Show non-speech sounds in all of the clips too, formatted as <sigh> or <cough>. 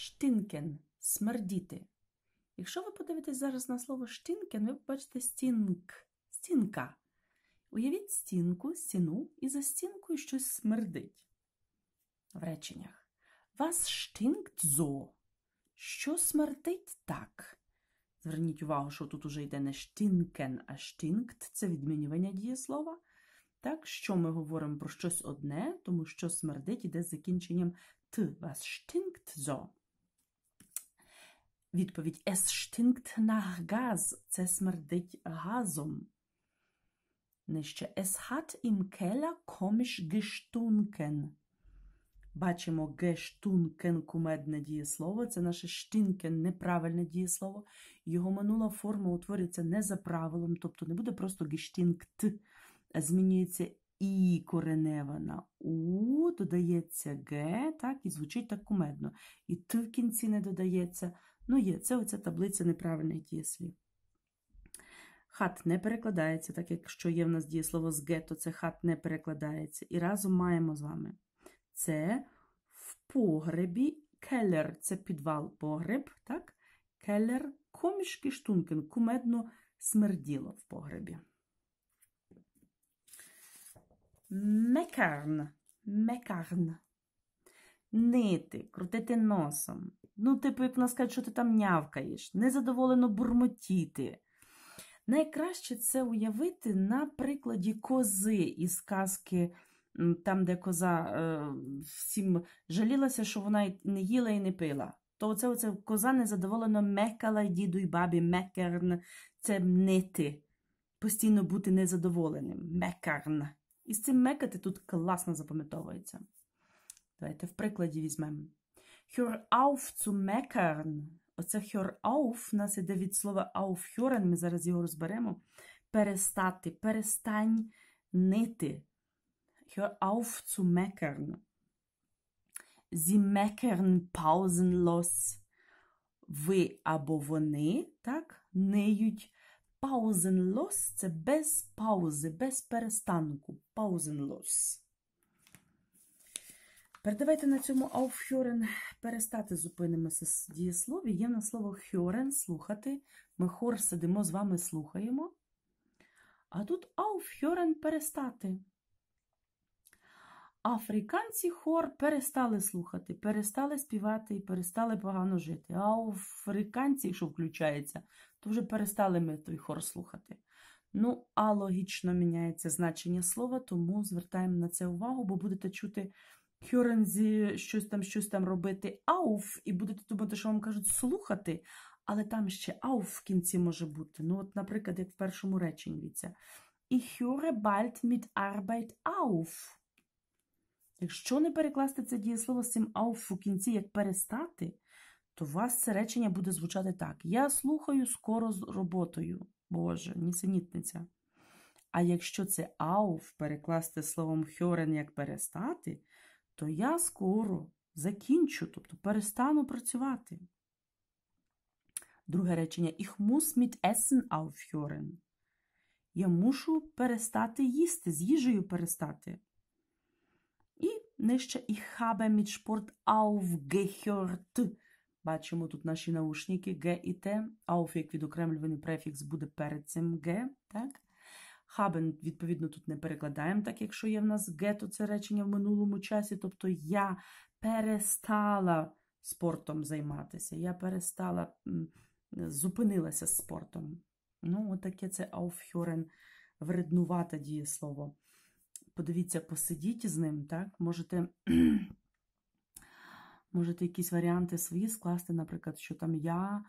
штинкен смердіти. Якщо ви подивитесь зараз на слово штинкен, ви побачите стінк, стінка. Уявіть стінку, стіну і за стінкою щось смердить. В реченнях. Вас штинкт зо. Що смердить так? Зверніть увагу, що тут уже йде не штинкен, а штинкт це відмінювання дієслова. Так, що ми говоримо про щось одне, тому що смердить йде з закінченням т. Вас штинкт зо. Відповідь Es stinkt nach Gas. Це смердить газом. Нижче. Es hat im Keller komisch gestunken. Бачимо gestunken кумедне дієслово. Це наше штинкен неправильне дієслово. Його минула форма утворюється не за правилом, тобто не буде просто gestinkt, а змінюється і коренева на У, додається Г, так, і звучить так кумедно. І Т в кінці не додається. Ну, є, це оця таблиця неправильних дієслів. Хат не перекладається, так якщо є в нас дієслово з «ге», то це хат не перекладається. І разом маємо з вами. Це в погребі келер це підвал погреб, так? Келер комішки штункен, кумедно смерділо в погребі. Мекарн. Мекарн нити, крутити носом. Ну, типу, як вона скаже, що ти там нявкаєш, незадоволено бурмотіти. Найкраще це уявити на прикладі кози із казки, там, де коза е, всім жалілася, що вона не їла і не пила. То оце, оце коза незадоволено мекала діду й бабі, мекерн це нити. Постійно бути незадоволеним. Мекарн. І з цим мекати тут класно запам'ятовується. Давайте в прикладі візьмемо. Hör auf zu meckern. Оце hör auf, у нас іде від слова aufhören, ми зараз його розберемо. Перестати, перестань нити. Hör auf zu meckern. Sie meckern pausenlos. Ви або вони, так, неють. Pausenlos – це без паузи, без перестанку. Pausenlos. Передавайте на цьому ауфьорен перестати зупинимося з зупинними дієслові. Є на слово хьорен слухати. Ми хор сидимо з вами слухаємо. А тут ауфьорен перестати. Африканці хор перестали слухати, перестали співати і перестали погано жити. А африканці, якщо включається, то вже перестали ми той хор слухати. Ну, а логічно міняється значення слова, тому звертаємо на це увагу, бо будете чути Кюрензі щось там щось там робити ауф, і будете думати, що вам кажуть слухати, але там ще ауф в кінці може бути. Ну, от, наприклад, як в першому реченні віця. Ich höre bald mit Arbeit auf. Якщо не перекласти це дієслово з цим ауф у кінці, як перестати, то у вас це речення буде звучати так. Я слухаю скоро з роботою. Боже, нісенітниця. А якщо це ауф перекласти словом хьорен як перестати, то я скоро закінчу, тобто перестану працювати. Друге речення: Ich muss mit Essen aufhören. Я мушу перестати їсти, з їжею перестати. І нижче Ich habe mit Sport aufgehört. Бачимо тут наші наушники Г і Т. Auf як відокремлюваний префікс буде перед цим Г. так? Хабен, відповідно, тут не перекладаємо, так якщо є в нас «ге», то це речення в минулому часі, тобто я перестала спортом займатися, я перестала зупинилася з спортом. Ну, отаке це aufhören, вреднувате дієслово. Подивіться, посидіть з ним, так? Можете. <clears throat> Можете якісь варіанти свої скласти, наприклад, що там я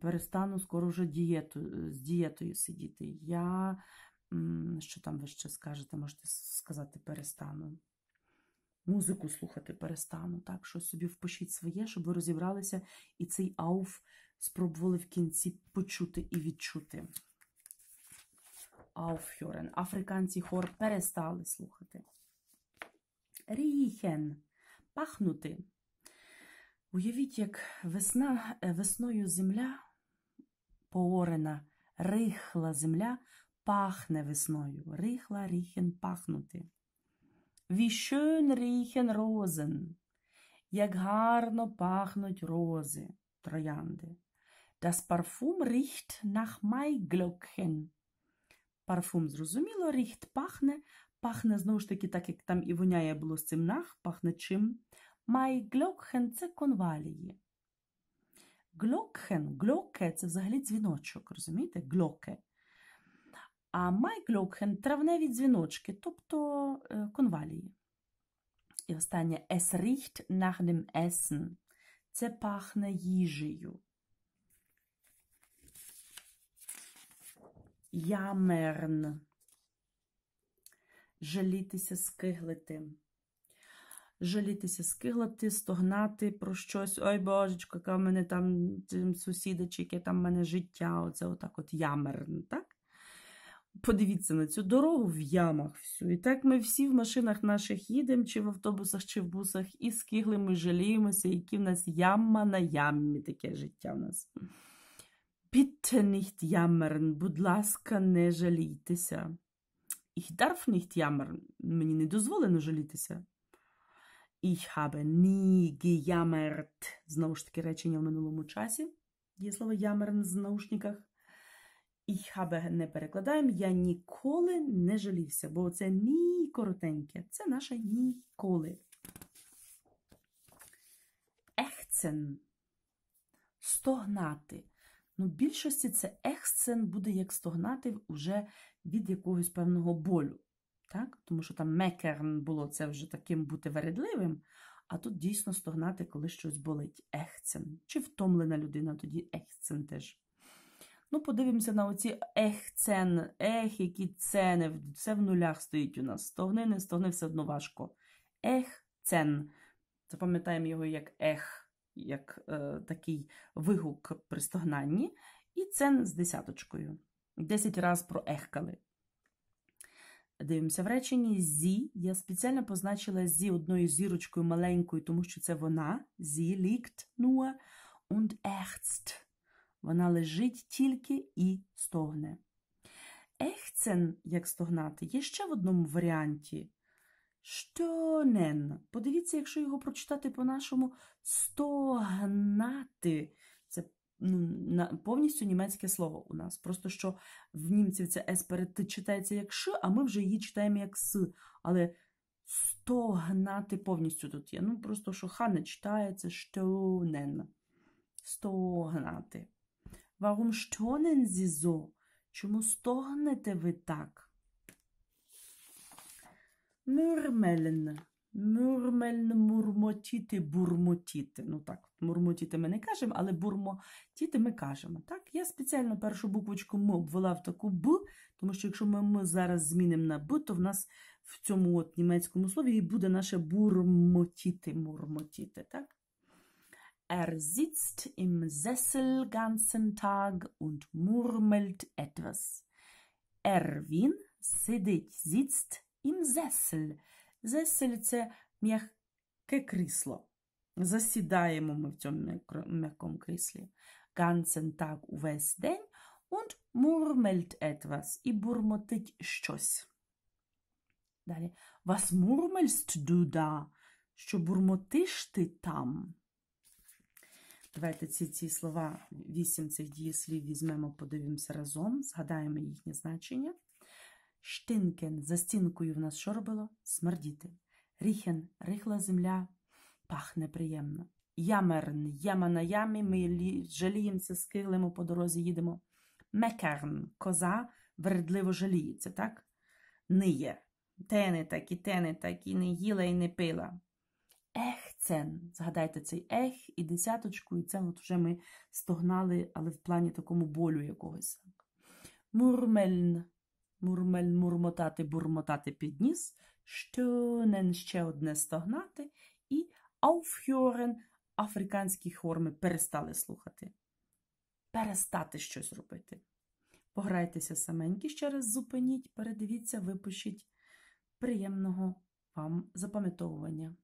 перестану скоро вже дієту, з дієтою сидіти. Я що там ви ще скажете, можете сказати, перестану. Музику слухати перестану, так, що собі впишіть своє, щоб ви розібралися і цей ауф спробували в кінці почути і відчути. Ауфхьорен. Африканці хор перестали слухати. Ріхен. Пахнути. Уявіть, як весна, е, весною земля поорена, рихла земля пахне весною. Рихла ріхен пахнути. Wie ріхен розен. Як гарно пахнуть рози, троянди. Das Parfum riecht nach Maiglocken. Парфум, зрозуміло, ріхт пахне. Пахне, знову ж таки, так як там і воняє було з цим нах, пахне чим. Майглокхен це конвалії. Глокхен, глоке це взагалі дзвіночок, розумієте? Глоке. А Майк Льокхен травневі дзвіночки, тобто е, конвалії. І останнє Es riecht nach dem Essen. Це пахне їжею. Ямерн. Жалітися, скиглити. Жалітися, скиглити, стогнати про щось. Ой, божечко, яка в мене там сусіда, чи яке там в мене життя. Оце отак от ямерн, так? Подивіться на цю дорогу в ямах всю. І так ми всі в машинах наших їдемо, чи в автобусах, чи в бусах, і скигли ми жаліємося, які в нас яма на яммі таке життя в нас. Bitte nicht jammern, будь ласка, не жалійтеся. Ich darf nicht jammern, мені не дозволено жалітися. Ich habe nie gejammert. Знову ж таки, речення в минулому часі. Є слово jammern в наушниках. Ich habe не перекладаємо, я ніколи не жалівся, бо це ні коротеньке, це наше ніколи. Ехцен. Стогнати. Ну, в більшості це ехцен буде як стогнати вже від якогось певного болю. Так? Тому що там мекерн було це вже таким бути вередливим, а тут дійсно стогнати, коли щось болить. Ехцен. Чи втомлена людина тоді ехцен теж. Ну, подивимося на оці ех цен, ех, які цени, все в нулях стоїть у нас. Стогни, не стогни, все одно важко. Ех цен. Запам'ятаємо його як ех, як е, такий вигук при стогнанні. І цен з десяточкою. Десять раз проехкали. Дивимося в реченні зі. Я спеціально позначила зі одною зірочкою маленькою, тому що це вона. Зі лікт nur und ächzt. Вона лежить тільки і стогне. Ехцен, як стогнати, є ще в одному варіанті. Штонен. Подивіться, якщо його прочитати по-нашому стогнати. Це ну, повністю німецьке слово у нас. Просто що в німців це С читається як Ш, а ми вже її читаємо як С. Але стогнати повністю тут є. Ну, просто що Х не читається штонен. Стогнати. Warum stohnen Sie so? Чому стогнете ви так? Мюрмельн. Мюрмельн мурмотіти, бурмотіти. Ну так, мурмотіти ми не кажемо, але бурмотіти ми кажемо. Так, Я спеціально першу буквочку М обвела в таку Б, тому що якщо ми М зараз змінимо на Б, то в нас в цьому от німецькому слові і буде наше бурмотіти, мурмотіти. так? Er sitzt im Sessel ganzen Tag und murmelt etwas. Ервін сидить sitzt im Sessel. Sessel – це м'яке крісло. Засідаємо ми в цьому м'якому кріслі. Ganzen Tag – увесь день. Und murmelt etwas. І бурмотить щось. Далі. Was murmelst du da? Що бурмотиш ти там? Давайте ці ці слова, вісім цих дієслів візьмемо, подивимося разом, згадаємо їхнє значення. Штинкен за стінкою в нас що робило? Смердіти. Ріхен рихла земля, пахне приємно. Ямерн, яма на ямі, ми жаліємося, скиглимо по дорозі їдемо. Мекерн коза вередливо жаліється, так? Ниє. Те не так, і те не так, і не їла, і не пила ехцен. Згадайте цей ех і десяточку, і це от вже ми стогнали, але в плані такому болю якогось. Мурмельн. Мурмель мурмотати, бурмотати підніс, штюнен ще одне стогнати, і ауфьорен африканські хорми перестали слухати. Перестати щось робити. Пограйтеся саменьки, ще раз зупиніть, передивіться, випишіть. Приємного вам запам'ятовування!